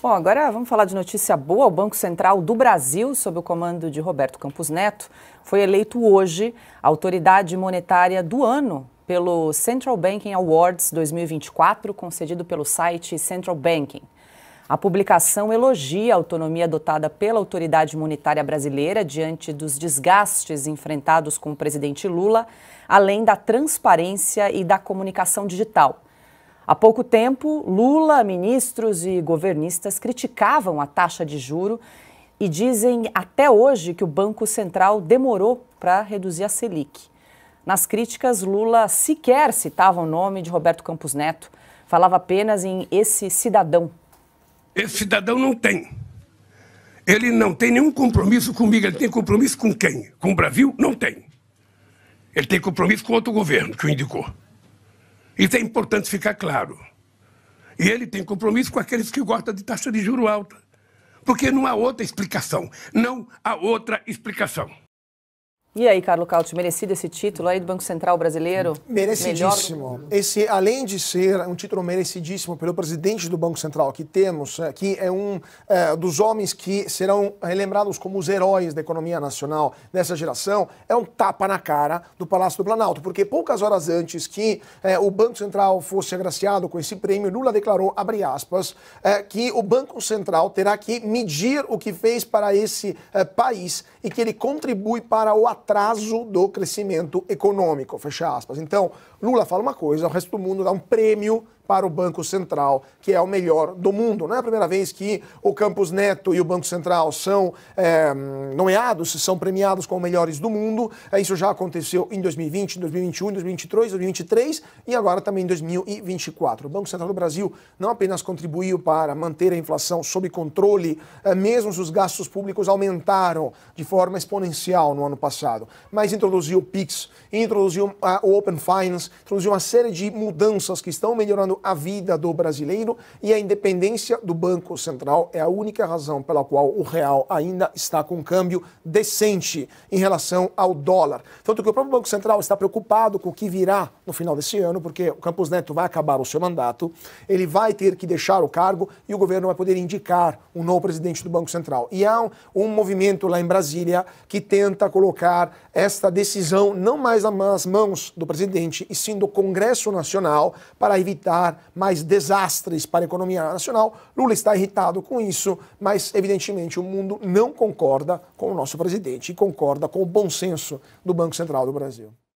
Bom, agora vamos falar de notícia boa. O Banco Central do Brasil, sob o comando de Roberto Campos Neto, foi eleito hoje autoridade monetária do ano pelo Central Banking Awards 2024, concedido pelo site Central Banking. A publicação elogia a autonomia adotada pela autoridade monetária brasileira diante dos desgastes enfrentados com o presidente Lula, além da transparência e da comunicação digital. Há pouco tempo, Lula, ministros e governistas criticavam a taxa de juro e dizem até hoje que o Banco Central demorou para reduzir a Selic. Nas críticas, Lula sequer citava o nome de Roberto Campos Neto, falava apenas em esse cidadão. Esse cidadão não tem. Ele não tem nenhum compromisso comigo. Ele tem compromisso com quem? Com o Brasil? Não tem. Ele tem compromisso com outro governo que o indicou. Isso é importante ficar claro. E ele tem compromisso com aqueles que gostam de taxa de juro alta. Porque não há outra explicação. Não há outra explicação. E aí, Carlos Cauti, merecido esse título aí do Banco Central Brasileiro? Merecidíssimo. Esse, além de ser um título merecidíssimo pelo presidente do Banco Central que temos, é, que é um é, dos homens que serão relembrados como os heróis da economia nacional dessa geração, é um tapa na cara do Palácio do Planalto, porque poucas horas antes que é, o Banco Central fosse agraciado com esse prêmio, Lula declarou, abre aspas, é, que o Banco Central terá que medir o que fez para esse é, país e que ele contribui para o ataque atraso do crescimento econômico, fecha aspas. Então, Lula fala uma coisa, o resto do mundo dá um prêmio para o Banco Central, que é o melhor do mundo. Não é a primeira vez que o Campos Neto e o Banco Central são é, nomeados, são premiados como melhores do mundo. Eh, isso já aconteceu em 2020, 2021, 2022, 2023 e agora também em 2024. O Banco Central do Brasil não apenas contribuiu para manter a inflação sob controle, é, mesmo os gastos públicos aumentaram de forma exponencial no ano passado mas introduziu o Pix, introduziu ah, o Open Finance, introduziu uma série de mudanças que estão melhorando a vida do brasileiro e a independência do Banco Central é a única razão pela qual o real ainda está com um câmbio decente em relação ao dólar. Tanto que o próprio Banco Central está preocupado com o que virá no final desse ano, porque o Campos Neto vai acabar o seu mandato, ele vai ter que deixar o cargo e o governo vai poder indicar um novo presidente do Banco Central. E há um, um movimento lá em Brasília que tenta colocar colocar esta decisão não mais nas mãos do presidente, e sim do Congresso Nacional, para evitar mais desastres para a economia nacional. Lula está irritado com isso, mas evidentemente o mundo não concorda com o nosso presidente e concorda com o bom senso do Banco Central do Brasil.